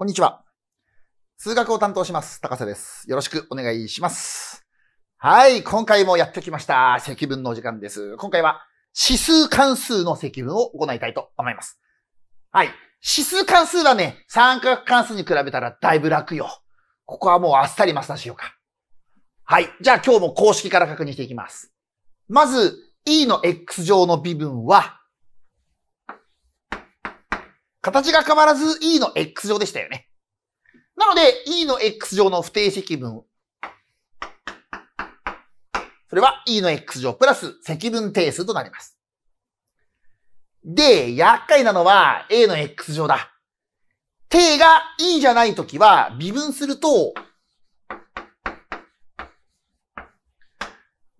こんにちは。数学を担当します。高瀬です。よろしくお願いします。はい。今回もやってきました。積分のお時間です。今回は指数関数の積分を行いたいと思います。はい。指数関数はね、三角関数に比べたらだいぶ楽よ。ここはもうあっさりマスターしようか。はい。じゃあ今日も公式から確認していきます。まず、e の x 乗の微分は、形が変わらず E の X 乗でしたよね。なので、E の X 乗の不定積分。それは E の X 乗プラス積分定数となります。で、厄介なのは A の X 乗だ。定が E じゃないときは、微分すると、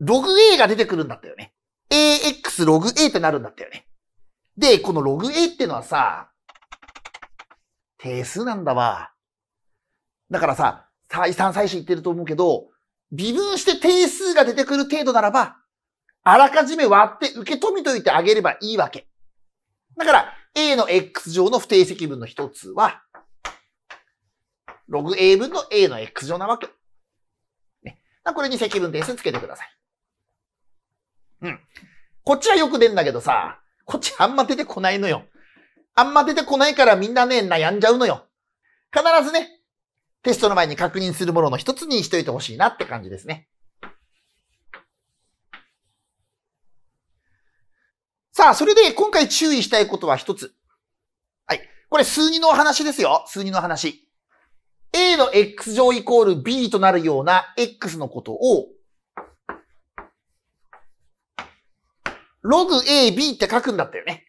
ログ A が出てくるんだったよね。AX ログ A ってなるんだったよね。で、このログ A ってのはさ、定数なんだわ。だからさ、再三再四言ってると思うけど、微分して定数が出てくる程度ならば、あらかじめ割って受け止めといてあげればいいわけ。だから、a の x 乗の不定積分の一つは、ログ a 分の a の x 乗なわけ。ね。これに積分定数つけてください。うん。こっちはよく出るんだけどさ、こっちあんま出てこないのよ。あんま出てこないからみんなね、悩んじゃうのよ。必ずね、テストの前に確認するものの一つにしといてほしいなって感じですね。さあ、それで今回注意したいことは一つ。はい。これ数2の話ですよ。数2の話。A の x 乗イコール B となるような x のことを、ログ AB って書くんだったよね。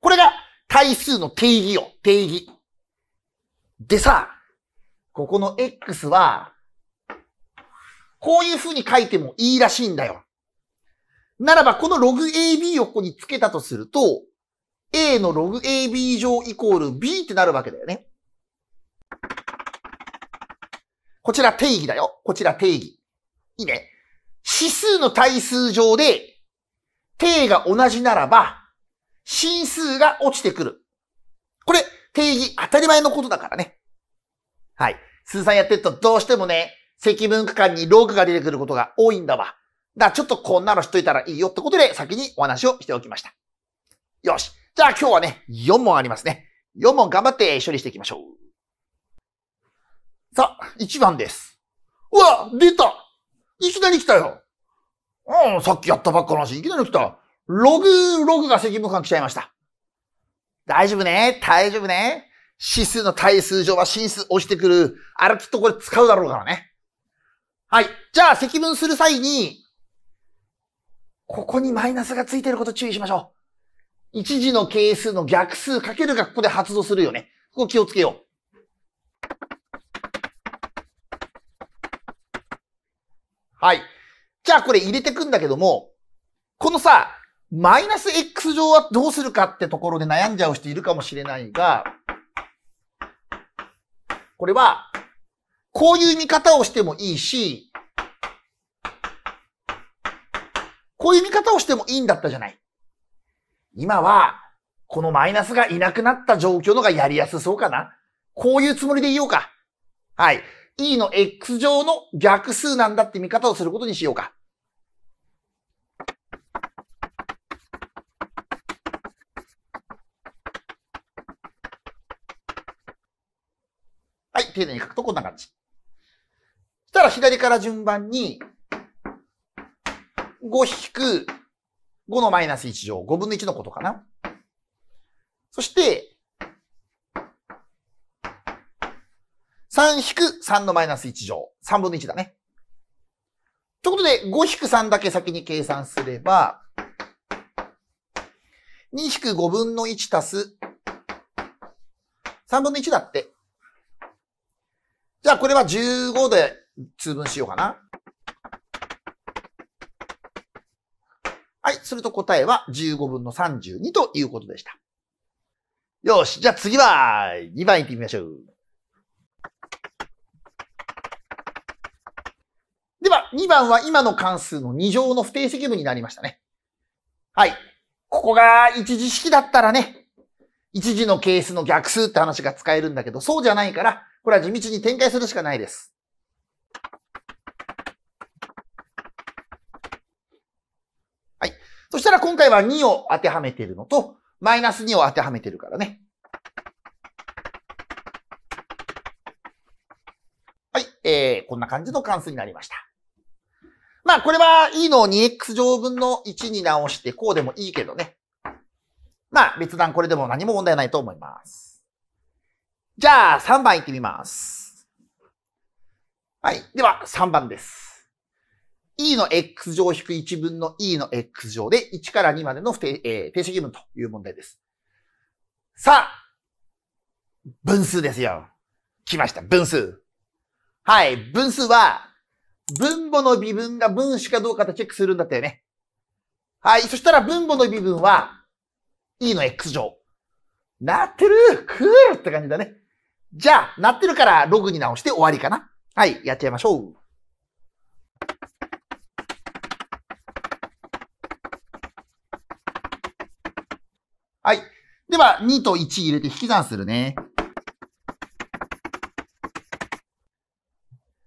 これが対数の定義を、定義。でさ、ここの x は、こういう風に書いてもいいらしいんだよ。ならば、このログ AB をここにつけたとすると、A のログ AB 乗イコール B ってなるわけだよね。こちら定義だよ。こちら定義。いいね。指数の対数上で、定が同じならば、真数が落ちてくる。これ、定義当たり前のことだからね。はい。数算やってるとどうしてもね、積分区間にログが出てくることが多いんだわ。だからちょっとこんなのしといたらいいよってことで先にお話をしておきました。よし。じゃあ今日はね、4問ありますね。4問頑張って処理していきましょう。さあ、1番です。うわ出たいきなり来たようん、さっきやったばっかの話、いきなり来た。ログ、ログが責務感来ちゃいました。大丈夫ね大丈夫ね指数の対数上は進数落ちてくる。あれきっとこれ使うだろうからね。はい。じゃあ積分する際に、ここにマイナスがついてること注意しましょう。一時の係数の逆数かけるがここで発動するよね。ここ気をつけよう。はい。じゃあこれ入れてくんだけども、このさ、マイナス x 乗はどうするかってところで悩んじゃう人いるかもしれないが、これは、こういう見方をしてもいいし、こういう見方をしてもいいんだったじゃない。今は、このマイナスがいなくなった状況のがやりやすそうかな。こういうつもりでいようか。はい。e の x 乗の逆数なんだって見方をすることにしようか。丁寧に書くとこんな感じ。したら左から順番に、5引く5のマイナス1乗、5分の1のことかな。そして、3引く3のマイナス1乗、3分の1だね。ということで、5引く3だけ先に計算すれば、2引く5分の1足す、3分の1だって。じゃあこれは15で通分しようかな。はい。すると答えは15分の32ということでした。よし。じゃあ次は2番行ってみましょう。では、2番は今の関数の2乗の不定積分になりましたね。はい。ここが一次式だったらね、一次の係数の逆数って話が使えるんだけど、そうじゃないから、これは地道に展開するしかないです。はい。そしたら今回は2を当てはめているのと、マイナス2を当てはめてるからね。はい。えー、こんな感じの関数になりました。まあ、これは e の 2x 乗分の1に直して、こうでもいいけどね。まあ、別段これでも何も問題ないと思います。じゃあ、3番いってみます。はい。では、3番です。e の x 乗引く1分の e の x 乗で1から2までの不定、えー、定積分という問題です。さあ、分数ですよ。来ました。分数。はい。分数は、分母の微分が分子かどうかとチェックするんだったよね。はい。そしたら分母の微分は、e の x 乗。なってるクールって感じだね。じゃあ、なってるからログに直して終わりかな。はい、やっちゃいましょう。はい。では、2と1入れて引き算するね。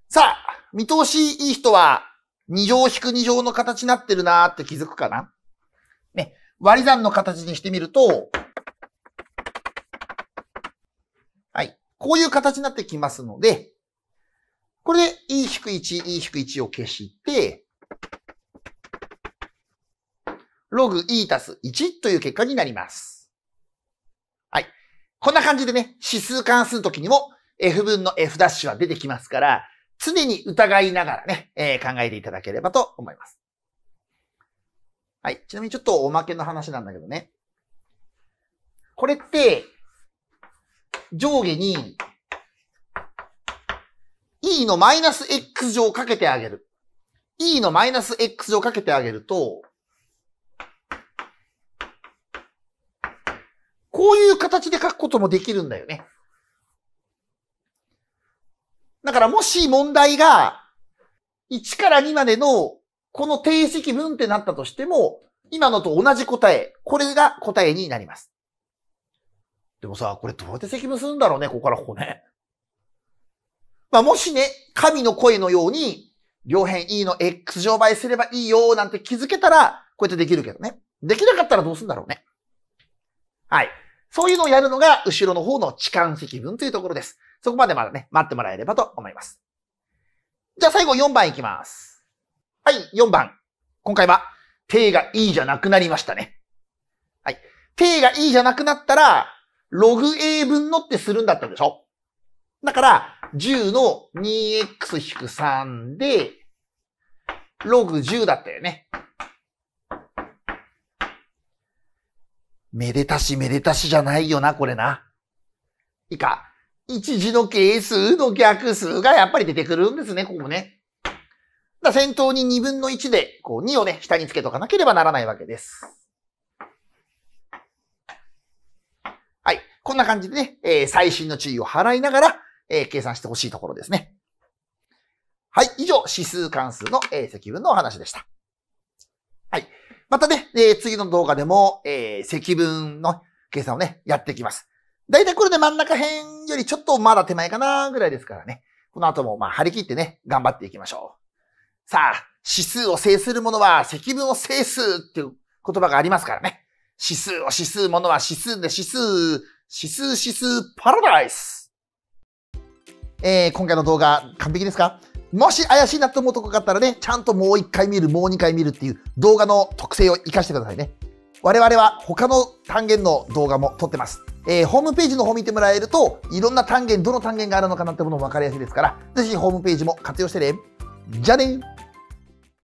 さあ、見通しいい人は、2乗引く2乗の形になってるなーって気づくかな。ね、割り算の形にしてみると、こういう形になってきますので、これで e-1、e-1 を消して、ログ e たす1という結果になります。はい。こんな感じでね、指数関数の時にも f 分の f' ダッシュは出てきますから、常に疑いながらね、えー、考えていただければと思います。はい。ちなみにちょっとおまけの話なんだけどね。これって、上下に e のマイナス x 乗をかけてあげる。e のマイナス x 乗をかけてあげると、こういう形で書くこともできるんだよね。だからもし問題が1から2までのこの定積分ってなったとしても、今のと同じ答え、これが答えになります。でもさ、これどうやって責務するんだろうね、ここからここね。まあ、もしね、神の声のように、両辺 E の X 乗倍すればいいよ、なんて気づけたら、こうやってできるけどね。できなかったらどうするんだろうね。はい。そういうのをやるのが、後ろの方の置換積分というところです。そこまでまだね、待ってもらえればと思います。じゃあ最後4番いきます。はい、4番。今回は、手が E じゃなくなりましたね。はい。手が E じゃなくなったら、ログ A 分のってするんだったでしょだから、10の 2x-3 で、ログ10だったよね。めでたしめでたしじゃないよな、これな。いいか。一時の係数の逆数がやっぱり出てくるんですね、ここね。だ先頭に2分の1で、こう2をね、下につけとかなければならないわけです。こんな感じでね、え最新の注意を払いながら、え計算してほしいところですね。はい。以上、指数関数の、え積分のお話でした。はい。またね、え次の動画でも、え積分の計算をね、やっていきます。だいたいこれで真ん中辺よりちょっとまだ手前かなぐらいですからね。この後もまあ張り切ってね、頑張っていきましょう。さあ、指数を制するものは積分を制すっていう言葉がありますからね。指数を指数ものは指数で指数指数指数パラダイスえー、今回の動画完璧ですかもし怪しいなと思うとこがあったらね、ちゃんともう一回見る、もう二回見るっていう動画の特性を活かしてくださいね。我々は他の単元の動画も撮ってます。えー、ホームページの方見てもらえると、いろんな単元、どの単元があるのかなってものも分かりやすいですから、ぜひホームページも活用してね。じゃあね